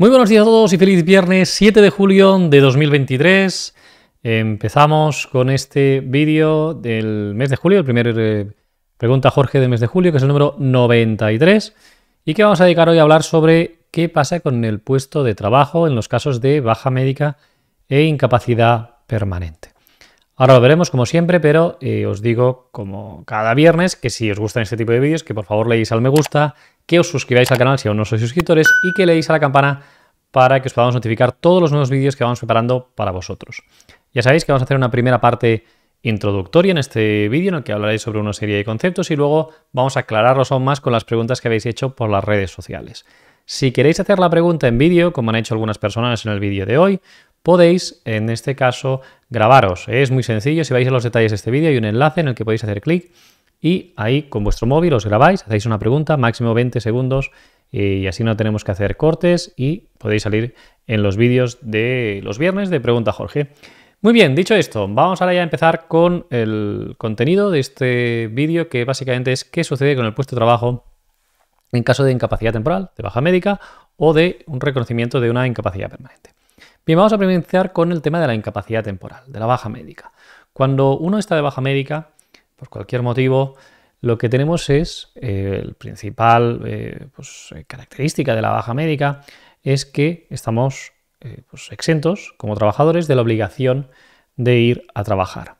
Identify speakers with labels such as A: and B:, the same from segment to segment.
A: Muy buenos días a todos y feliz viernes 7 de julio de 2023. Empezamos con este vídeo del mes de julio, el primer eh, pregunta Jorge del mes de julio, que es el número 93, y que vamos a dedicar hoy a hablar sobre qué pasa con el puesto de trabajo en los casos de baja médica e incapacidad permanente. Ahora lo veremos como siempre, pero eh, os digo como cada viernes que si os gustan este tipo de vídeos, que por favor leéis al me gusta, que os suscribáis al canal si aún no sois suscriptores y que leéis a la campana para que os podamos notificar todos los nuevos vídeos que vamos preparando para vosotros. Ya sabéis que vamos a hacer una primera parte introductoria en este vídeo en el que hablaréis sobre una serie de conceptos y luego vamos a aclararlos aún más con las preguntas que habéis hecho por las redes sociales. Si queréis hacer la pregunta en vídeo, como han hecho algunas personas en el vídeo de hoy, podéis, en este caso, grabaros. Es muy sencillo, si vais a los detalles de este vídeo hay un enlace en el que podéis hacer clic y ahí con vuestro móvil os grabáis, hacéis una pregunta, máximo 20 segundos eh, y así no tenemos que hacer cortes y podéis salir en los vídeos de los viernes de Pregunta Jorge. Muy bien, dicho esto, vamos ahora ya a empezar con el contenido de este vídeo que básicamente es qué sucede con el puesto de trabajo en caso de incapacidad temporal, de baja médica o de un reconocimiento de una incapacidad permanente. Bien, vamos a comenzar con el tema de la incapacidad temporal, de la baja médica. Cuando uno está de baja médica, por cualquier motivo, lo que tenemos es, la eh, el principal eh, pues, eh, característica de la baja médica es que estamos pues, exentos como trabajadores de la obligación de ir a trabajar.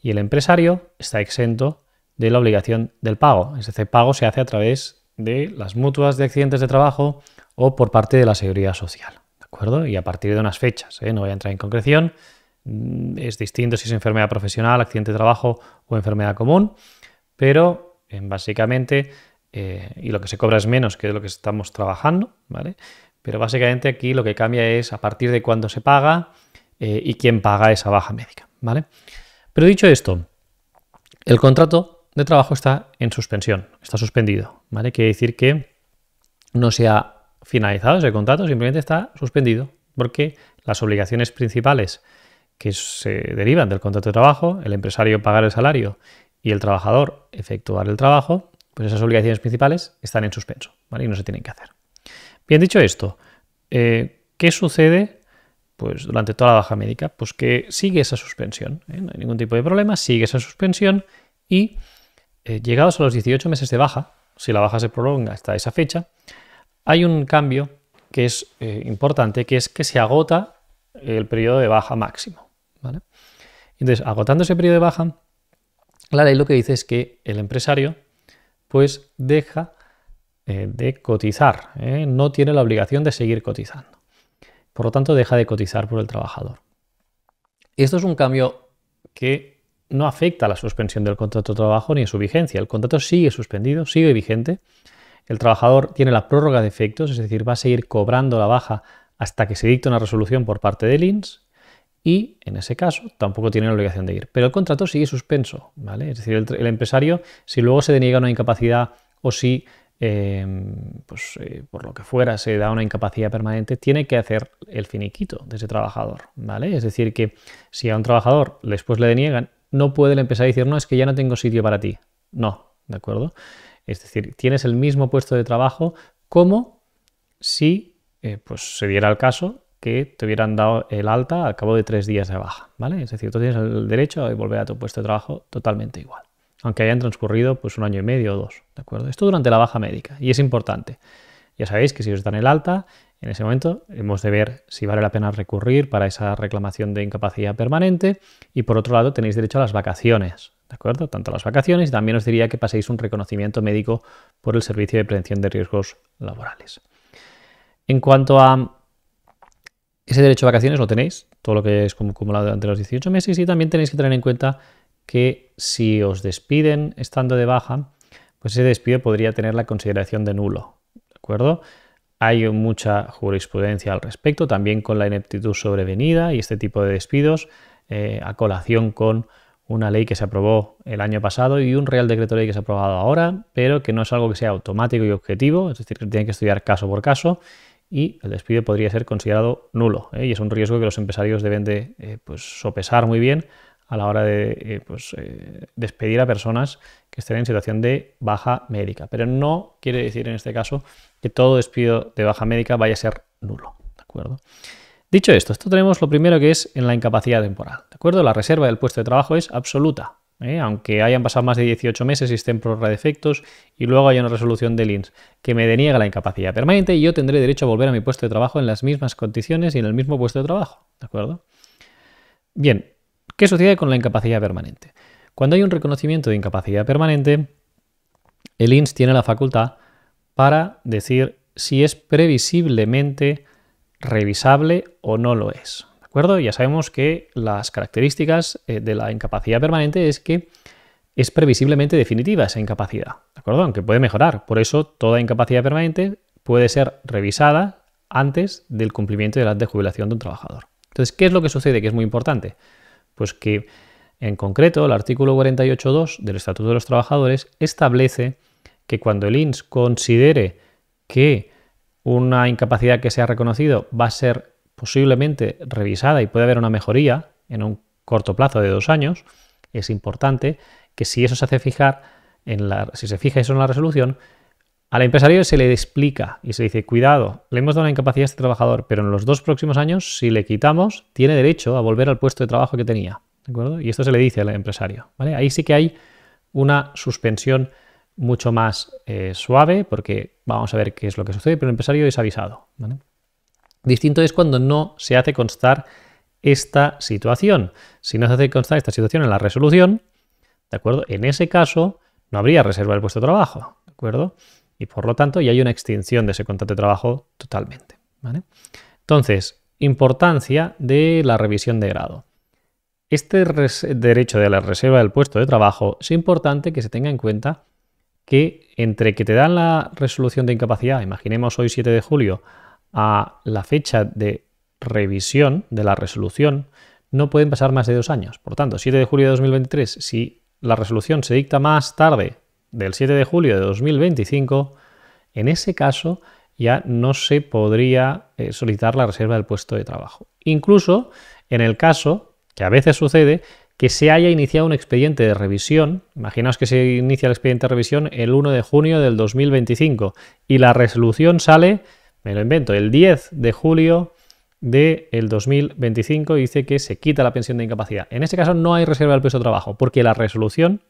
A: Y el empresario está exento de la obligación del pago. es Ese pago se hace a través de las mutuas de accidentes de trabajo o por parte de la seguridad social. ¿De acuerdo? Y a partir de unas fechas, no voy a entrar en concreción, Mm, es distinto si es enfermedad profesional, accidente de trabajo o enfermedad común, pero eh, básicamente, eh, y lo que se cobra es menos que lo que estamos trabajando, ¿vale? Pero básicamente aquí lo que cambia es a partir de cuándo se paga eh, y quién paga esa baja médica, ¿vale? Pero dicho esto, el contrato de trabajo está en suspensión, está suspendido, ¿vale? Quiere decir que no se ha finalizado ese contrato, simplemente está suspendido, porque las obligaciones principales que se derivan del contrato de trabajo, el empresario pagar el salario y el trabajador efectuar el trabajo, pues esas obligaciones principales están en suspenso y no se tienen que hacer. Bien dicho esto, eh, ¿qué sucede pues, durante toda la baja médica? Pues que sigue esa suspensión, ¿eh? no hay ningún tipo de problema, sigue esa suspensión y eh, llegados a los 18 meses de baja, si la baja se prolonga hasta esa fecha, hay un cambio que es importante, que es que se agota el periodo de baja máximo. Entonces, agotando ese periodo de baja, la ley lo que dice es que el empresario pues deja eh, de cotizar, ¿eh? no tiene la obligación de seguir cotizando. Por lo tanto, deja de cotizar por el trabajador. Esto es un cambio que no afecta a la suspensión del contrato de trabajo ni a su vigencia. El contrato sigue suspendido, sigue vigente. El trabajador tiene la prórroga de efectos, es decir, va a seguir cobrando la baja hasta que se dicte una resolución por parte del INS y en ese caso tampoco tiene la obligación de ir. Pero el contrato sigue suspenso, ¿vale? Es decir, el, empresario, si luego se deniega una incapacidad o si, eh, pues, eh, por lo que fuera, se da una incapacidad permanente, tiene que hacer el finiquito de ese trabajador, ¿vale? Es decir, que si a un trabajador después le deniegan, no puede el empresario decir, no, es que ya no tengo sitio para ti. No, ¿de acuerdo? Es decir, tienes el mismo puesto de trabajo como si eh, pues se diera el caso que te hubieran dado el alta al cabo de tres días de baja, ¿vale? Es decir, tú tienes el derecho a volver a tu puesto de trabajo totalmente igual, aunque hayan transcurrido pues un año y medio o dos, ¿de acuerdo? Esto durante la baja médica y es importante. Ya sabéis que si os dan el alta, en ese momento hemos de ver si vale la pena recurrir para esa reclamación de incapacidad permanente y por otro lado tenéis derecho a las vacaciones, ¿de acuerdo? Tanto a las vacaciones, y también os diría que paséis un reconocimiento médico por el Servicio de Prevención de Riesgos Laborales. En cuanto a ese derecho a vacaciones, lo tenéis, todo lo que es acumulado durante los 18 meses, y también tenéis que tener en cuenta que si os despiden estando de baja, pues ese despido podría tener la consideración de nulo. ¿De acuerdo? Hay mucha jurisprudencia al respecto, también con la ineptitud sobrevenida y este tipo de despidos, eh, a colación con una ley que se aprobó el año pasado y un Real Decreto Ley que se ha aprobado ahora, pero que no es algo que sea automático y objetivo, es decir, que tienen que estudiar caso por caso y el despido podría ser considerado nulo. ¿eh? Y es un riesgo que los empresarios deben de eh, pues, sopesar muy bien a la hora de eh, pues, despedir a personas que estén en situación de baja médica. Pero no quiere decir en este caso que todo despido de baja médica vaya a ser nulo. ¿de acuerdo? Dicho esto, esto tenemos lo primero que es en la incapacidad temporal. ¿de acuerdo? La reserva del puesto de trabajo es absoluta. ¿eh? aunque hayan pasado más de 18 meses y estén prorra de y luego haya una resolución del INS que me deniega la incapacidad permanente, y yo tendré derecho a volver a mi puesto de trabajo en las mismas condiciones y en el mismo puesto de trabajo. ¿De acuerdo? Bien, ¿qué sucede con la incapacidad permanente? Cuando hay un reconocimiento de incapacidad permanente, el INS tiene la facultad para decir si es previsiblemente revisable o no lo es. Ya sabemos que las características eh, de la incapacidad permanente es que es previsiblemente definitiva esa incapacidad, ¿de acuerdo? Aunque puede mejorar. Por eso, toda incapacidad permanente puede ser revisada antes del cumplimiento de la de jubilación de un trabajador. Entonces, ¿qué es lo que sucede que es muy importante? Pues que, en concreto, el artículo 48.2 del Estatuto de los Trabajadores establece que cuando el INS considere que una incapacidad que se ha reconocido va a ser posiblemente revisada y puede haber una mejoría en un corto plazo de dos años, es importante que si eso se hace fijar, en la, si se fija eso en la resolución, al empresario se le explica y se dice, cuidado, le hemos dado la incapacidad a este trabajador, pero en los dos próximos años, si le quitamos, tiene derecho a volver al puesto de trabajo que tenía. Y esto se le dice al empresario. Ahí sí que hay una suspensión mucho más eh, suave, porque vamos a ver qué es lo que sucede, pero el empresario es avisado. Distinto es cuando no se hace constar esta situación. Si no se hace constar esta situación en la resolución, ¿de acuerdo? En ese caso no habría reserva del puesto de trabajo, ¿de acuerdo? Y por lo tanto ya hay una extinción de ese contrato de trabajo totalmente, Entonces, importancia de la revisión de grado. Este derecho de la reserva del puesto de trabajo es importante que se tenga en cuenta que entre que te dan la resolución de incapacidad, imaginemos hoy 7 de julio, a la fecha de revisión de la resolución, no pueden pasar más de dos años. Por tanto, 7 de julio de 2023, si la resolución se dicta más tarde del 7 de julio de 2025, en ese caso ya no se podría eh, solicitar la reserva del puesto de trabajo. Incluso en el caso, que a veces sucede, que se haya iniciado un expediente de revisión, imaginaos que se inicia el expediente de revisión el 1 de junio del 2025 y la resolución sale me lo invento, el 10 de julio del 2025 dice que se quita la pensión de incapacidad. En este caso no hay reserva del puesto de trabajo porque la resolución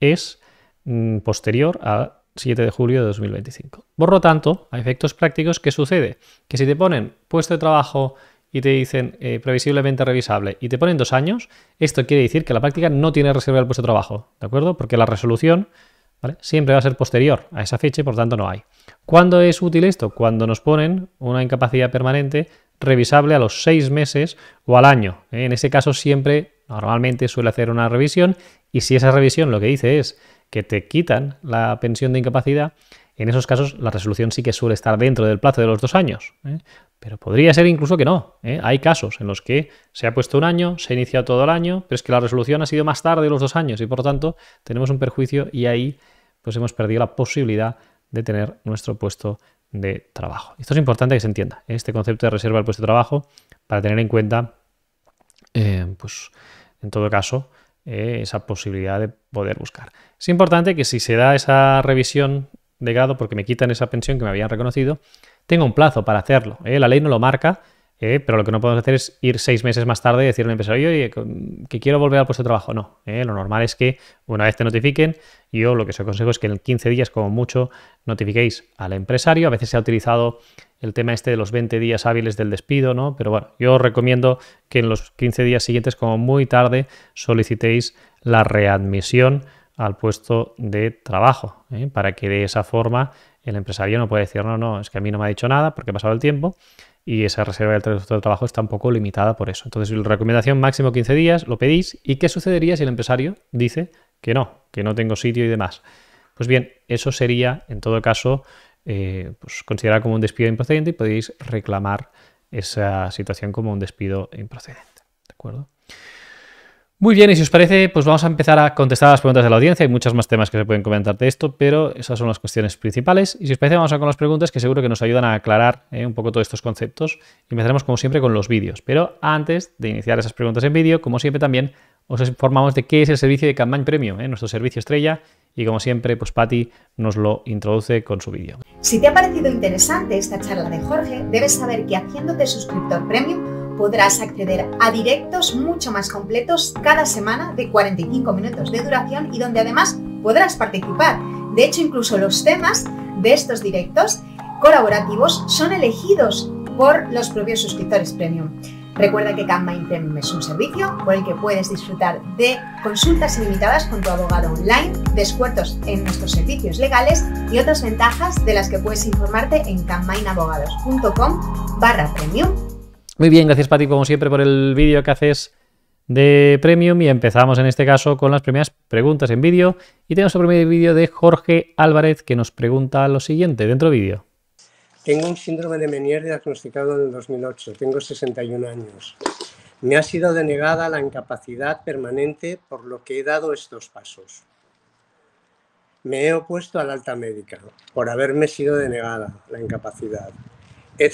A: es mm, posterior al 7 de julio de 2025. Por lo tanto, a efectos prácticos, ¿qué sucede? Que si te ponen puesto de trabajo y te dicen eh, previsiblemente revisable y te ponen dos años, esto quiere decir que la práctica no tiene reserva del puesto de trabajo, ¿de acuerdo? Porque la resolución Siempre va a ser posterior a esa fecha y por tanto no hay. ¿Cuándo es útil esto? Cuando nos ponen una incapacidad permanente revisable a los seis meses o al año. ¿Eh? En ese caso siempre, normalmente suele hacer una revisión y si esa revisión lo que dice es que te quitan la pensión de incapacidad, en esos casos la resolución sí que suele estar dentro del plazo de los dos años. ¿eh? Pero podría ser incluso que no. ¿eh? Hay casos en los que se ha puesto un año, se ha iniciado todo el año, pero es que la resolución ha sido más tarde de los dos años y por lo tanto tenemos un perjuicio y ahí pues hemos perdido la posibilidad de tener nuestro puesto de trabajo. Esto es importante que se entienda, ¿eh? este concepto de reserva del puesto de trabajo para tener en cuenta, pues en todo caso, esa posibilidad de poder buscar. Es importante que si se da esa revisión de porque me quitan esa pensión que me habían reconocido, tengo un plazo para hacerlo. ¿eh? La ley no lo marca, ¿eh? pero lo que no podemos hacer es ir seis meses más tarde y decirle al empresario, que quiero volver al puesto de trabajo. No, ¿eh? lo normal es que una vez te notifiquen, yo lo que os aconsejo es que en 15 días como mucho notifiquéis al empresario. A veces se ha utilizado el tema este de los 20 días hábiles del despido, ¿no? Pero bueno, yo os recomiendo que en los 15 días siguientes como muy tarde solicitéis la readmisión al puesto de trabajo, ¿eh? para que de esa forma el empresario no pueda decir, no, no, es que a mí no me ha dicho nada porque ha pasado el tiempo y esa reserva del trabajo está un poco limitada por eso. Entonces, la recomendación máximo 15 días, lo pedís. ¿Y qué sucedería si el empresario dice que no, que no tengo sitio y demás? Pues bien, eso sería, en todo caso, eh, pues considerado como un despido improcedente y podéis reclamar esa situación como un despido improcedente. ¿De acuerdo? Muy bien, y si os parece, pues vamos a empezar a contestar las preguntas de la audiencia. Hay muchos más temas que se pueden comentar de esto, pero esas son las cuestiones principales. Y si os parece, vamos a con las preguntas que seguro que nos ayudan a aclarar eh, un poco todos estos conceptos. Y Empezaremos, como siempre, con los vídeos. Pero antes de iniciar esas preguntas en vídeo, como siempre, también os informamos de qué es el servicio de Campaign Premium, eh, nuestro servicio estrella. Y como siempre, pues Patti nos lo introduce con su vídeo. Si te ha parecido interesante esta charla de Jorge, debes saber que haciéndote suscriptor premium podrás acceder a directos mucho más completos cada semana de 45 minutos de duración y donde además podrás participar. De hecho, incluso los temas de estos directos colaborativos son elegidos por los propios suscriptores premium. Recuerda que CapMind Premium es un servicio por el que puedes disfrutar de consultas ilimitadas con tu abogado online, descuentos en nuestros servicios legales y otras ventajas de las que puedes informarte en canmainabogados.com
B: barra premium
A: muy bien, gracias Pati como siempre por el vídeo que haces de Premium y empezamos en este caso con las primeras preguntas en vídeo y tenemos el primer vídeo de Jorge Álvarez que nos pregunta lo siguiente dentro vídeo.
B: Tengo un síndrome de Menier diagnosticado en el 2008, tengo 61 años. Me ha sido denegada la incapacidad permanente por lo que he dado estos pasos. Me he opuesto al alta médica por haberme sido denegada la incapacidad. He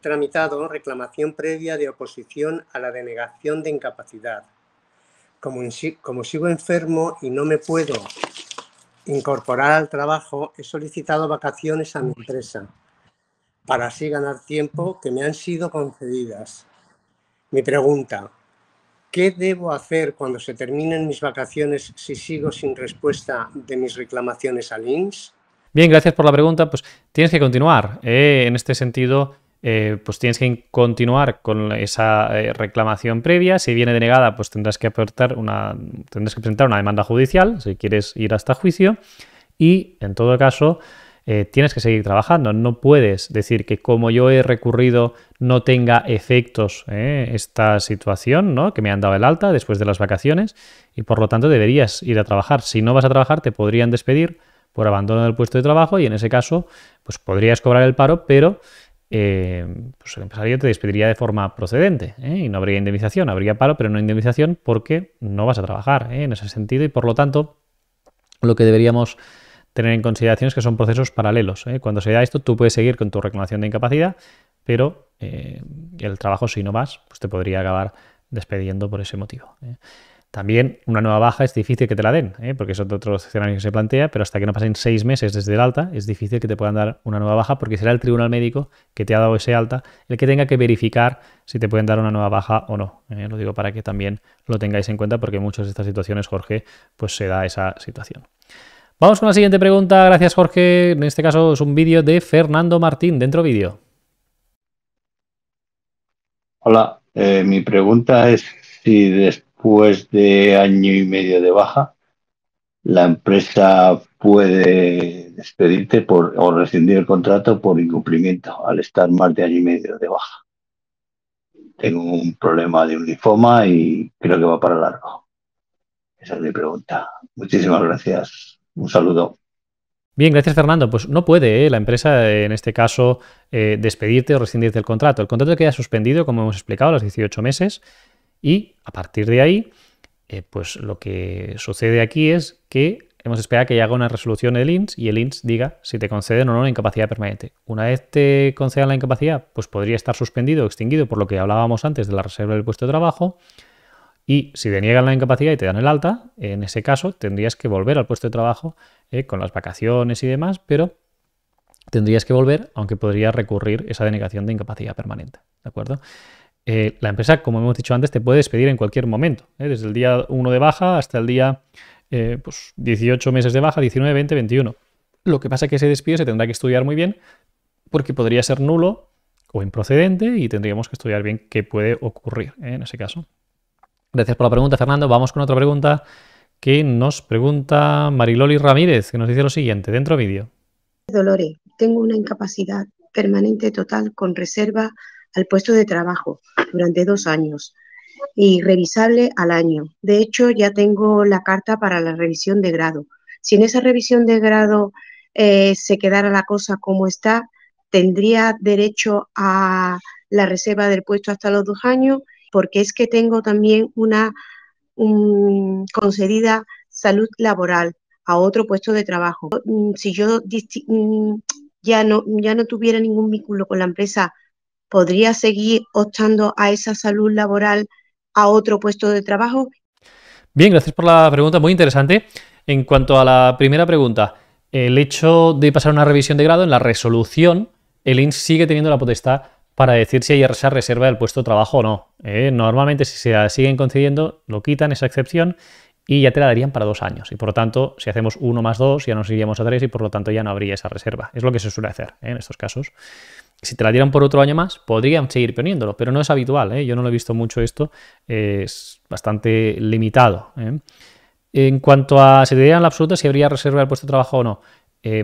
B: tramitado reclamación previa de oposición a la denegación de incapacidad. Como, sigo enfermo y no me puedo incorporar al trabajo, he solicitado vacaciones a mi empresa para así ganar tiempo que me han sido concedidas. Mi pregunta, ¿qué debo hacer cuando se terminen mis vacaciones si sigo sin respuesta de mis reclamaciones al INSS?
A: Bien, gracias por la pregunta. Pues tienes que continuar. ¿eh? en este sentido, eh, pues tienes que continuar con esa eh, reclamación previa. Si viene denegada, pues tendrás que, aportar una, tendrás que presentar una demanda judicial si quieres ir hasta juicio. Y en todo caso, tienes que seguir trabajando. No puedes decir que como yo he recurrido no tenga efectos esta situación, ¿no? Que me han dado el alta después de las vacaciones y por lo tanto deberías ir a trabajar. Si no vas a trabajar te podrían despedir por abandono del puesto de trabajo y en ese caso pues podrías cobrar el paro, pero eh, pues el empresario te despediría de forma procedente ¿eh? y no habría indemnización, habría paro, pero no indemnización porque no vas a trabajar ¿eh? en ese sentido y por lo tanto lo que deberíamos tener en consideración es que son procesos paralelos. Cuando se da esto, tú puedes seguir con tu reclamación de incapacidad, pero el trabajo si no vas, pues te podría acabar despediendo por ese motivo. También una nueva baja es difícil que te la den, ¿eh? porque es otro escenario que se plantea, pero hasta que no pasen seis meses desde el alta, es difícil que te puedan dar una nueva baja porque será el tribunal médico que te ha dado ese alta el que tenga que verificar si te pueden dar una nueva baja o no. ¿eh? Lo digo para que también lo tengáis en cuenta porque en muchas de estas situaciones, Jorge, pues se da esa situación. Vamos con la siguiente pregunta. Gracias, Jorge. En este caso es un vídeo de Fernando Martín, dentro vídeo. Hola, eh, mi pregunta es si después
B: después de año y medio de baja, la empresa puede despedirte o rescindir el contrato por incumplimiento al estar más
A: de año y medio de baja. Tengo un problema de un y creo que va para largo. Esa es mi pregunta. Muchísimas gracias. Un saludo. Bien, gracias Fernando. Pues no puede ¿eh? la empresa, en este caso, eh, despedirte o rescindirte el contrato. El contrato queda suspendido, como hemos explicado, a los 18 meses. Y a partir de ahí, eh, pues lo que sucede aquí es que hemos esperado que haga una resolución el INS y el INS diga si te conceden o no la incapacidad permanente. Una vez te concedan la incapacidad, pues podría estar suspendido o extinguido por lo que hablábamos antes de la reserva del puesto de trabajo. Y si deniegan la incapacidad y te dan el alta, en ese caso tendrías que volver al puesto de trabajo eh, con las vacaciones y demás, pero tendrías que volver, aunque podría recurrir esa denegación de incapacidad permanente. ¿De acuerdo? Eh, la empresa, como hemos dicho antes, te puede despedir en cualquier momento, ¿eh? desde el día 1 de baja hasta el día eh, pues 18 meses de baja, 19, 20, 21. Lo que pasa es que ese despido se tendrá que estudiar muy bien porque podría ser nulo o improcedente y tendríamos que estudiar bien qué puede ocurrir en ese caso. Gracias por la pregunta, Fernando. Vamos con otra pregunta que nos pregunta Mariloli Ramírez, que nos dice lo siguiente, dentro vídeo. Dolores, tengo una incapacidad permanente total con reserva al puesto de trabajo durante dos años y revisable al año. De hecho, ya tengo la carta para la revisión de grado. Si en esa revisión de grado eh, se quedara la cosa como está, tendría derecho a la reserva del puesto hasta los dos años, porque es que tengo también una concedida salud laboral a otro puesto de trabajo. Mm, si yo mm, ya no, ya no tuviera ningún vínculo con la empresa podría seguir optando a esa salud laboral a otro puesto de trabajo? Bien, gracias por la pregunta, muy interesante. En cuanto a la primera pregunta, el hecho de pasar una revisión de grado en la resolución, el INS sigue teniendo la potestad para decir si hay esa reserva del puesto de trabajo o no. Eh, normalmente si se siguen concediendo, lo quitan esa excepción y ya te la darían para dos años. Y por lo tanto, si hacemos uno más dos, ya nos iríamos a tres y por lo tanto ya no habría esa reserva. Es lo que se suele hacer ¿eh? en estos casos. Si te la dieran por otro año más, podrían seguir poniéndolo, pero no es habitual. ¿eh? Yo no lo he visto mucho esto, es bastante limitado. ¿eh? En cuanto a si te dieran la absoluta, si habría reserva del puesto de trabajo o no,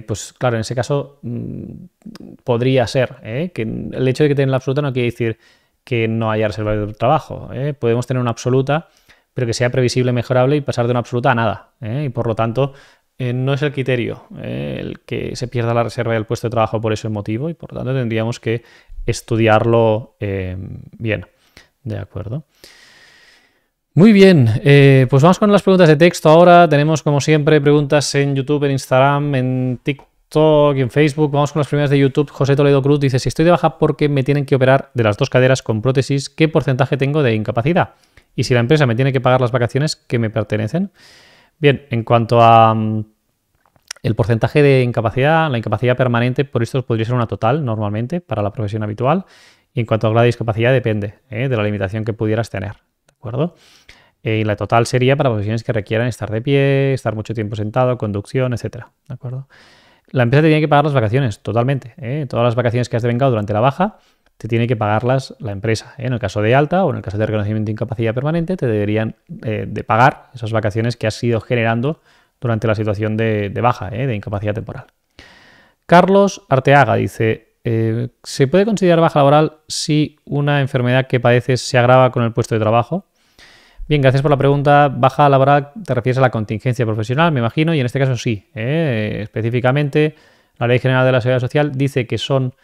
A: pues claro, en ese caso mm, podría ser. Que el hecho de que tengan la absoluta no quiere decir que no haya reserva del trabajo. Podemos tener una absoluta pero que sea previsible, mejorable y pasar de una absoluta a nada. ¿eh? Y por lo tanto, eh, no es el criterio ¿eh? el que se pierda la reserva del puesto de trabajo por ese motivo y por lo tanto tendríamos que estudiarlo bien. De acuerdo. Muy bien, pues vamos con las preguntas de texto ahora. Tenemos como siempre preguntas en YouTube, en Instagram, en TikTok y en Facebook. Vamos con las primeras de YouTube. José Toledo Cruz dice, si estoy de baja porque me tienen que operar de las dos caderas con prótesis, ¿qué porcentaje tengo de incapacidad? Y si la empresa me tiene que pagar las vacaciones que me pertenecen. Bien, en cuanto a mm, el porcentaje de incapacidad, la incapacidad permanente, por esto podría ser una total normalmente para la profesión habitual. Y en cuanto a la discapacidad, depende ¿eh? de la limitación que pudieras tener. ¿De acuerdo? Eh, y la total sería para profesiones que requieran estar de pie, estar mucho tiempo sentado, conducción, etcétera. ¿De acuerdo? la empresa te tiene que pagar las vacaciones, totalmente. ¿eh? Todas las vacaciones que has devengado durante la baja, te tiene que pagarlas la empresa. ¿eh? En el caso de alta o en el caso de reconocimiento de incapacidad permanente, te deberían eh, de pagar esas vacaciones que has ido generando durante la situación de, de baja, de incapacidad temporal. Carlos Arteaga dice, ¿se puede considerar baja laboral si una enfermedad que padeces se agrava con el puesto de trabajo? Bien, gracias por la pregunta. Baja laboral, te refieres a la contingencia profesional, me imagino, y en este caso sí. ¿eh? Específicamente, la Ley General de la Seguridad Social dice que son,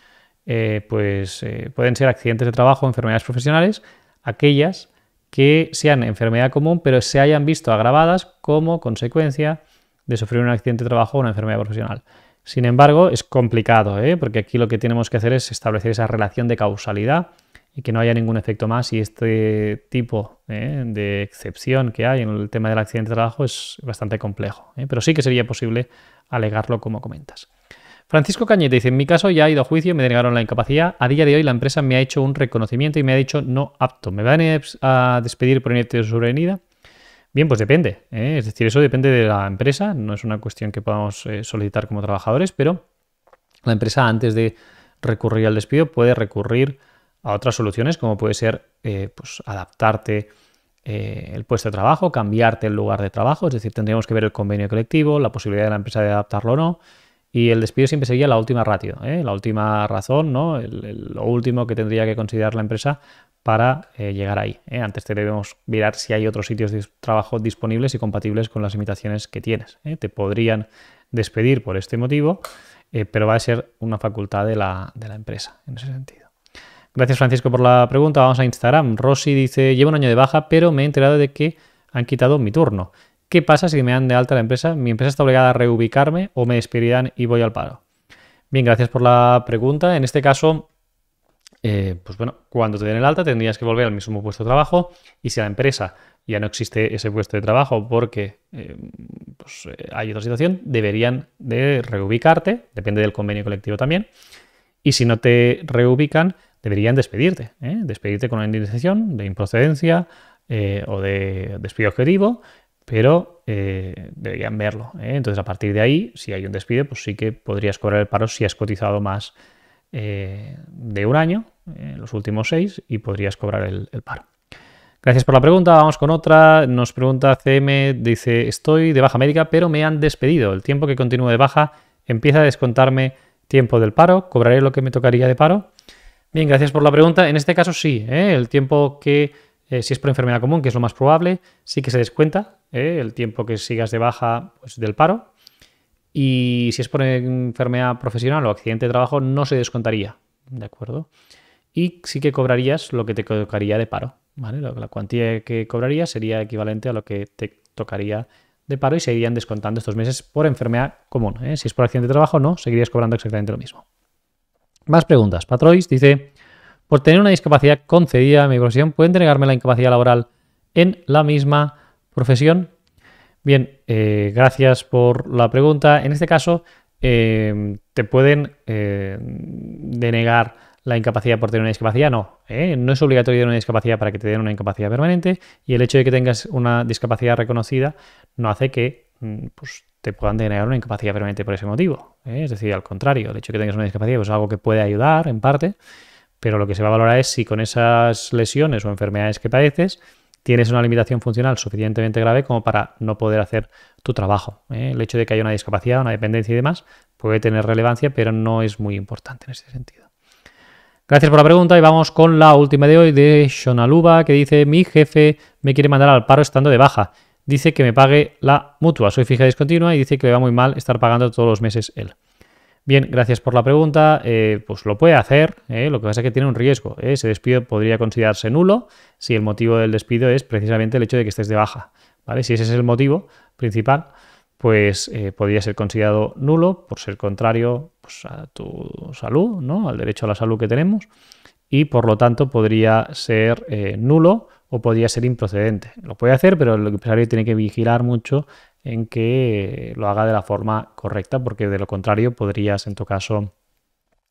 A: eh, pues, eh, pueden ser accidentes de trabajo, enfermedades profesionales, aquellas que sean enfermedad común, pero se hayan visto agravadas como consecuencia de sufrir un accidente de trabajo o una enfermedad profesional. Sin embargo, es complicado, ¿eh? porque aquí lo que tenemos que hacer es establecer esa relación de causalidad y que no haya ningún efecto más y este tipo ¿eh? de excepción que hay en el tema del accidente de trabajo es bastante complejo, ¿eh? pero sí que sería posible alegarlo como comentas. Francisco Cañete dice, en mi caso ya ha ido a juicio, me denegaron la incapacidad, a día de hoy la empresa me ha hecho un reconocimiento y me ha dicho no apto, me van a despedir por de sobrevenida Bien, pues depende. ¿eh? Es decir, eso depende de la empresa. No es una cuestión que podamos eh, solicitar como trabajadores, pero la empresa antes de recurrir al despido puede recurrir a otras soluciones, como puede ser eh, pues adaptarte el puesto de trabajo, cambiarte el lugar de trabajo. Es decir, tendríamos que ver el convenio colectivo, la posibilidad de la empresa de adaptarlo o no. Y el despido siempre sería la última ratio, la última razón, ¿no? El, lo último que tendría que considerar la empresa para eh, llegar ahí. ¿eh? Antes te debemos mirar si hay otros sitios de trabajo disponibles y compatibles con las limitaciones que tienes. ¿eh? Te podrían despedir por este motivo, pero va a ser una facultad de la, de la, empresa en ese sentido. Gracias Francisco por la pregunta. Vamos a Instagram. Rosy dice, llevo un año de baja, pero me he enterado de que han quitado mi turno. ¿Qué pasa si me dan de alta la empresa? ¿Mi empresa está obligada a reubicarme o me despedirán y voy al paro? Bien, gracias por la pregunta. En este caso, eh, pues bueno, cuando te den el alta tendrías que volver al mismo puesto de trabajo y si la empresa ya no existe ese puesto de trabajo porque eh, pues, eh, hay otra situación, deberían de reubicarte, depende del convenio colectivo también, y si no te reubican, deberían despedirte, despedirte con una indemnización de improcedencia o de despido objetivo, pero deberían verlo. Entonces, a partir de ahí, si hay un despido, pues sí que podrías cobrar el paro si has cotizado más eh, de un año, eh, los últimos seis, y podrías cobrar el, paro. Gracias por la pregunta. Vamos con otra. Nos pregunta CM, dice, estoy de baja médica, pero me han despedido. El tiempo que continúo de baja empieza a descontarme tiempo del paro. ¿Cobraré lo que me tocaría de paro? Bien, gracias por la pregunta. En este caso sí, ¿eh? el tiempo que, si es por enfermedad común, que es lo más probable, sí que se descuenta el tiempo que sigas de baja pues, del paro. Y si es por enfermedad profesional o accidente de trabajo, no se descontaría, ¿de acuerdo? Y sí que cobrarías lo que te tocaría de paro, ¿vale? La cuantía que cobrarías sería equivalente a lo que te tocaría de paro y seguirían descontando estos meses por enfermedad común. ¿eh? Si es por accidente de trabajo, no, seguirías cobrando exactamente lo mismo. Más preguntas. Patrois dice, por tener una discapacidad concedida a mi profesión, ¿pueden denegarme la incapacidad laboral en la misma profesión? Bien, eh, gracias por la pregunta. En este caso, em, te pueden em, denegar la incapacidad por tener una discapacidad. No, ¿eh? no es obligatorio tener una discapacidad para que te den una incapacidad permanente y el hecho de que tengas una discapacidad reconocida no hace que mm, pues, te puedan denegar una incapacidad permanente por ese motivo. ¿eh? Es decir, al contrario, el hecho de que tengas una discapacidad pues, es algo que puede ayudar en parte, pero lo que se va a valorar es si con esas lesiones o enfermedades que padeces tienes una limitación funcional suficientemente grave como para no poder hacer tu trabajo. ¿eh? El hecho de que haya una discapacidad, una dependencia y demás puede tener relevancia, pero no es muy importante en ese sentido. Gracias por la pregunta y vamos con la última de hoy de Shonaluba que dice mi jefe me quiere mandar al paro estando de baja. Dice que me pague la mutua, soy fija discontinua y dice que le va muy mal estar pagando todos los meses él. Bien, gracias por la pregunta. Eh, pues lo puede hacer, ¿eh? lo que pasa es que tiene un riesgo. ¿eh? Ese despido podría considerarse nulo si el motivo del despido es precisamente el hecho de que estés de baja. ¿vale? Si ese es el motivo principal, pues podría ser considerado nulo por ser contrario pues, a tu salud, ¿no? al derecho a la salud que tenemos, y por lo tanto podría ser nulo o podría ser improcedente. Lo puede hacer, pero el empresario tiene que vigilar mucho en que lo haga de la forma correcta, porque de lo contrario podrías en tu caso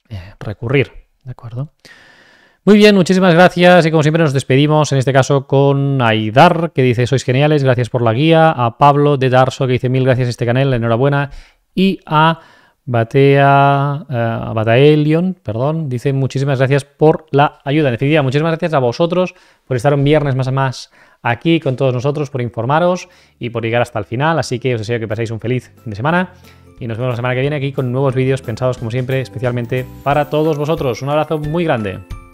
A: eh, recurrir. ¿De acuerdo? Muy bien, muchísimas gracias y como siempre nos despedimos, en este caso con Aidar, que dice sois geniales, gracias por la guía, a Pablo de Darso, que dice mil gracias a este canal, enhorabuena, y a Batea, eh, Bataelion, perdón, dice muchísimas gracias por la ayuda. En definitiva, muchísimas gracias a vosotros por estar un viernes más a más aquí con todos nosotros por informaros y por llegar hasta el final. Así que os deseo que paséis un feliz fin de semana y nos vemos la semana que viene aquí con nuevos vídeos pensados como siempre especialmente para todos vosotros. Un abrazo muy grande.